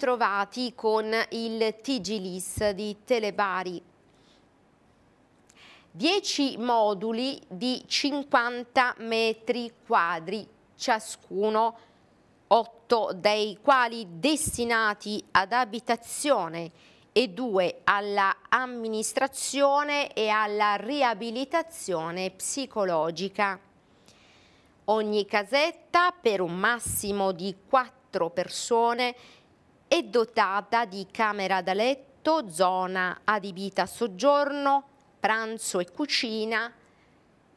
ritrovati con il Tigilis di Telebari. 10 moduli di 50 metri quadri ciascuno, 8 dei quali destinati ad abitazione e 2 alla amministrazione e alla riabilitazione psicologica. Ogni casetta per un massimo di 4 persone è dotata di camera da letto, zona adibita a soggiorno, pranzo e cucina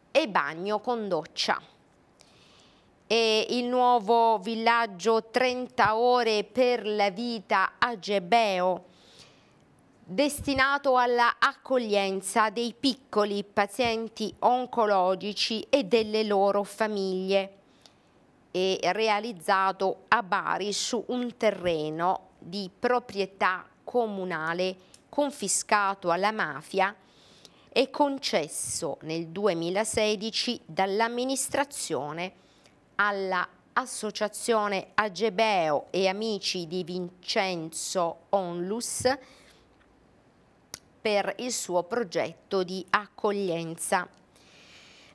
e bagno con doccia. E il nuovo villaggio 30 ore per la vita a Gebeo, destinato alla accoglienza dei piccoli pazienti oncologici e delle loro famiglie e realizzato a Bari su un terreno di proprietà comunale confiscato alla mafia e concesso nel 2016 dall'amministrazione alla associazione Agebeo e Amici di Vincenzo Onlus per il suo progetto di accoglienza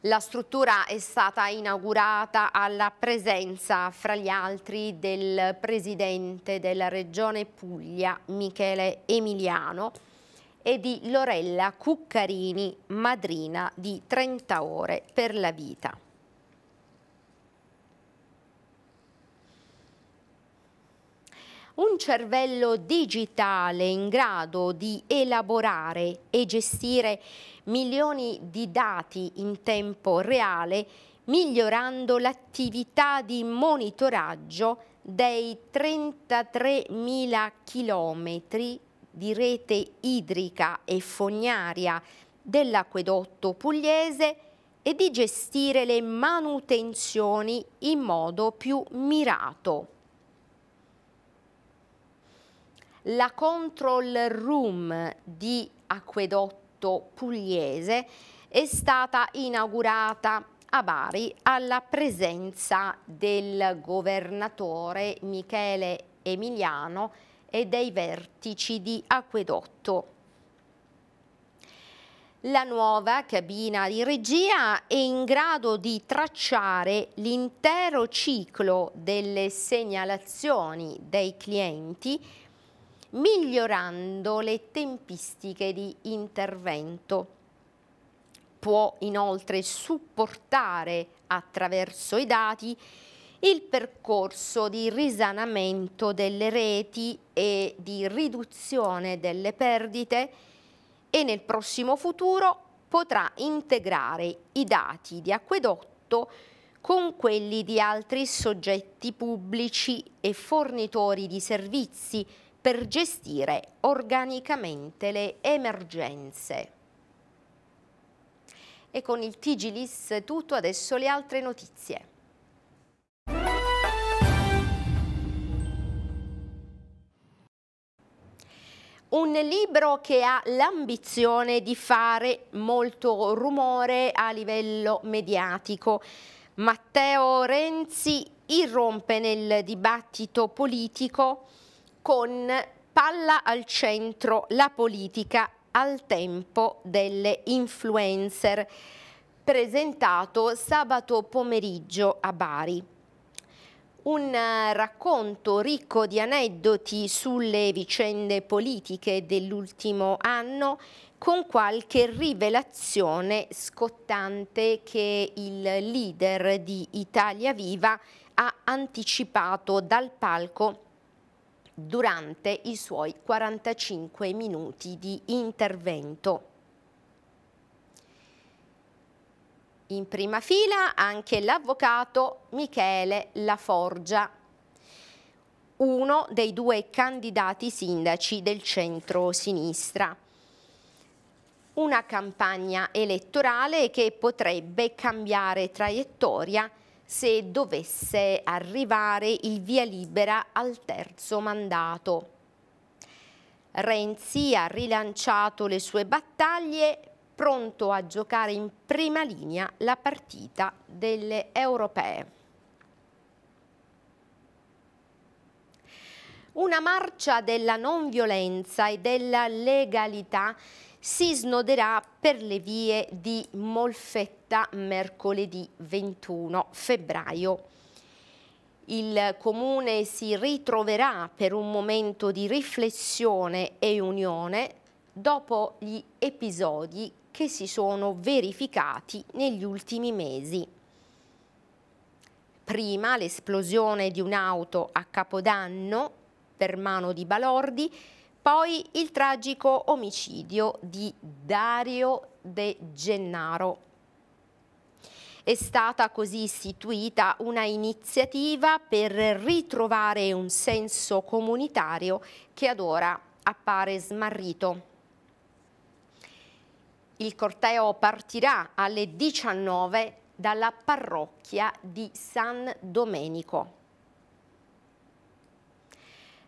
la struttura è stata inaugurata alla presenza, fra gli altri, del presidente della regione Puglia, Michele Emiliano, e di Lorella Cuccarini, madrina di 30 ore per la vita. un cervello digitale in grado di elaborare e gestire milioni di dati in tempo reale, migliorando l'attività di monitoraggio dei 33.000 chilometri di rete idrica e fognaria dell'acquedotto pugliese e di gestire le manutenzioni in modo più mirato. La control room di Acquedotto diritto pugliese è stata inaugurata a Bari alla presenza del governatore Michele Emiliano e dei vertici di Acquedotto. La nuova cabina di regia è in grado di tracciare l'intero ciclo delle segnalazioni dei clienti migliorando le tempistiche di intervento. Può inoltre supportare attraverso i dati il percorso di risanamento delle reti e di riduzione delle perdite e nel prossimo futuro potrà integrare i dati di acquedotto con quelli di altri soggetti pubblici e fornitori di servizi per gestire organicamente le emergenze. E con il Tigilis tutto, adesso le altre notizie. un libro che ha l'ambizione di fare molto rumore a livello mediatico. Matteo Renzi irrompe nel dibattito politico con palla al centro la politica al tempo delle influencer, presentato sabato pomeriggio a Bari un eh, racconto ricco di aneddoti sulle vicende politiche dell'ultimo anno con qualche rivelazione scottante che il leader di Italia Viva ha anticipato dal palco durante i suoi 45 minuti di intervento. In prima fila anche l'avvocato Michele Laforgia, uno dei due candidati sindaci del centro-sinistra. Una campagna elettorale che potrebbe cambiare traiettoria se dovesse arrivare il via libera al terzo mandato. Renzi ha rilanciato le sue battaglie, pronto a giocare in prima linea la partita delle europee. Una marcia della non violenza e della legalità si snoderà per le vie di Molfetta mercoledì 21 febbraio. Il comune si ritroverà per un momento di riflessione e unione dopo gli episodi che si sono verificati negli ultimi mesi. Prima l'esplosione di un'auto a Capodanno per mano di Balordi poi il tragico omicidio di Dario De Gennaro. È stata così istituita una iniziativa per ritrovare un senso comunitario che ad ora appare smarrito. Il corteo partirà alle 19 dalla parrocchia di San Domenico.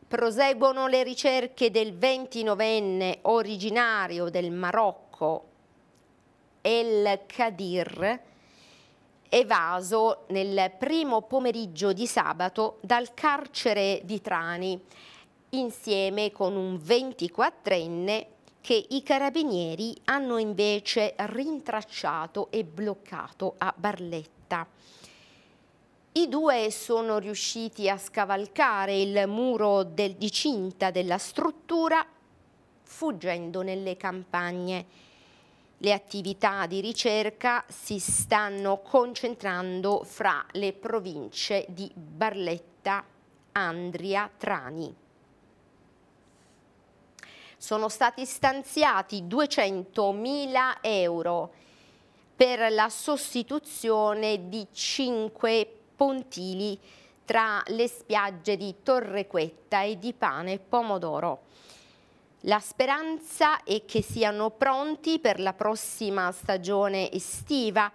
Proseguono le ricerche del 29enne originario del Marocco El Kadir, evaso nel primo pomeriggio di sabato dal carcere di Trani, insieme con un 24enne che i carabinieri hanno invece rintracciato e bloccato a Barletta. I due sono riusciti a scavalcare il muro del, di cinta della struttura fuggendo nelle campagne. Le attività di ricerca si stanno concentrando fra le province di Barletta, Andria, Trani. Sono stati stanziati 200.000 euro per la sostituzione di 5 pontili tra le spiagge di Torrequetta e di Pane e Pomodoro. La speranza è che siano pronti per la prossima stagione estiva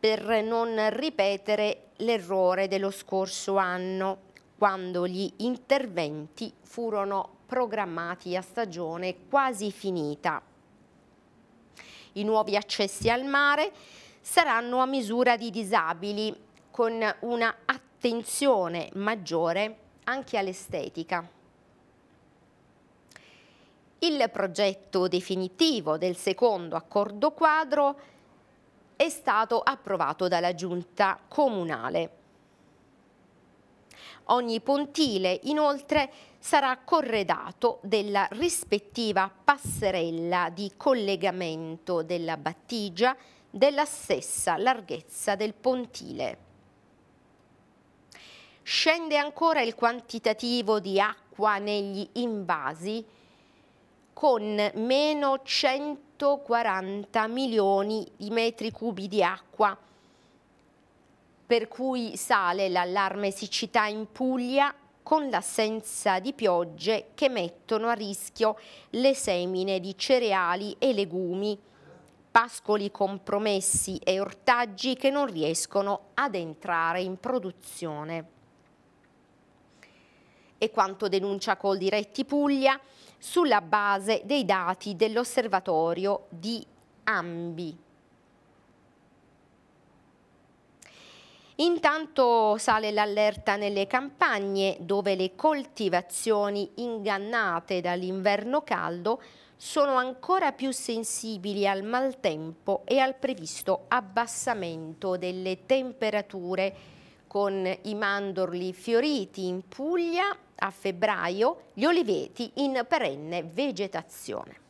per non ripetere l'errore dello scorso anno, quando gli interventi furono programmati a stagione quasi finita. I nuovi accessi al mare saranno a misura di disabili con una attenzione maggiore anche all'estetica. Il progetto definitivo del secondo accordo quadro è stato approvato dalla giunta comunale. Ogni pontile inoltre sarà corredato della rispettiva passerella di collegamento della battigia della stessa larghezza del pontile. Scende ancora il quantitativo di acqua negli invasi con meno 140 milioni di metri cubi di acqua, per cui sale l'allarme siccità in Puglia con l'assenza di piogge che mettono a rischio le semine di cereali e legumi, pascoli compromessi e ortaggi che non riescono ad entrare in produzione e quanto denuncia Coldiretti Puglia sulla base dei dati dell'osservatorio di Ambi. Intanto sale l'allerta nelle campagne dove le coltivazioni ingannate dall'inverno caldo sono ancora più sensibili al maltempo e al previsto abbassamento delle temperature con i mandorli fioriti in Puglia a febbraio, gli oliveti in perenne vegetazione.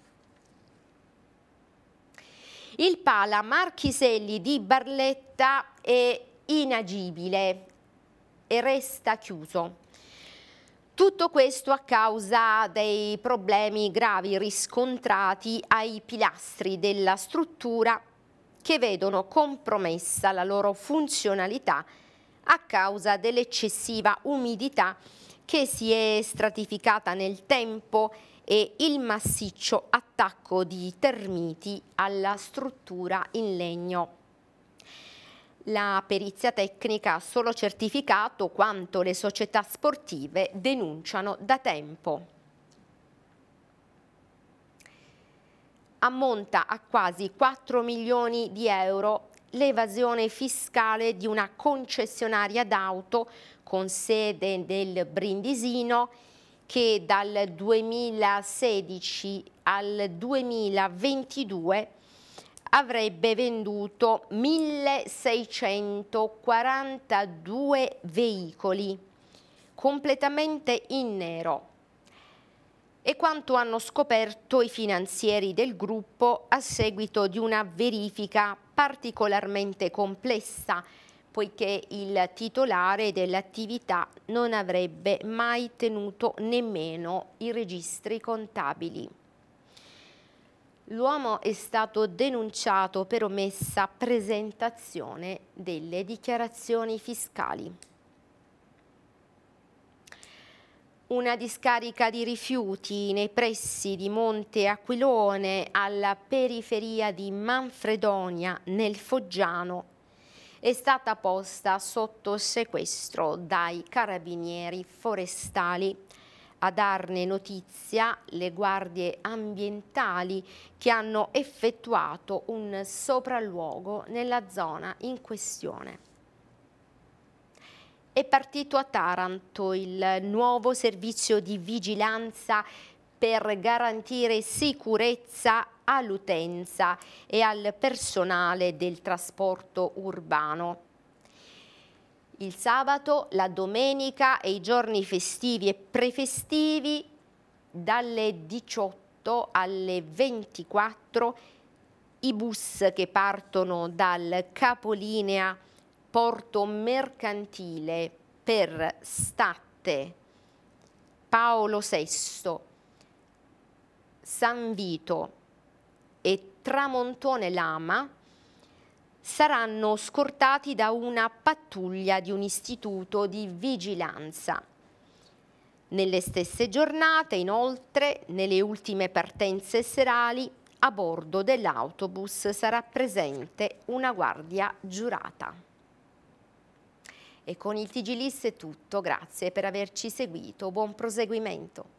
Il pala Marchiselli di Barletta è inagibile e resta chiuso. Tutto questo a causa dei problemi gravi riscontrati ai pilastri della struttura che vedono compromessa la loro funzionalità a causa dell'eccessiva umidità che si è stratificata nel tempo e il massiccio attacco di termiti alla struttura in legno. La perizia tecnica ha solo certificato quanto le società sportive denunciano da tempo. Ammonta a quasi 4 milioni di euro l'evasione fiscale di una concessionaria d'auto con sede nel Brindisino che dal 2016 al 2022 avrebbe venduto 1642 veicoli completamente in nero e quanto hanno scoperto i finanzieri del gruppo a seguito di una verifica particolarmente complessa poiché il titolare dell'attività non avrebbe mai tenuto nemmeno i registri contabili. L'uomo è stato denunciato per omessa presentazione delle dichiarazioni fiscali. Una discarica di rifiuti nei pressi di Monte Aquilone alla periferia di Manfredonia nel Foggiano è stata posta sotto sequestro dai carabinieri forestali. A darne notizia le guardie ambientali che hanno effettuato un sopralluogo nella zona in questione. È partito a Taranto il nuovo servizio di vigilanza per garantire sicurezza all'utenza e al personale del trasporto urbano. Il sabato, la domenica e i giorni festivi e prefestivi dalle 18 alle 24 i bus che partono dal capolinea porto mercantile per Statte, Paolo VI, San Vito e Tramontone Lama saranno scortati da una pattuglia di un istituto di vigilanza. Nelle stesse giornate, inoltre, nelle ultime partenze serali, a bordo dell'autobus sarà presente una guardia giurata. E con il Tigilis è tutto, grazie per averci seguito, buon proseguimento.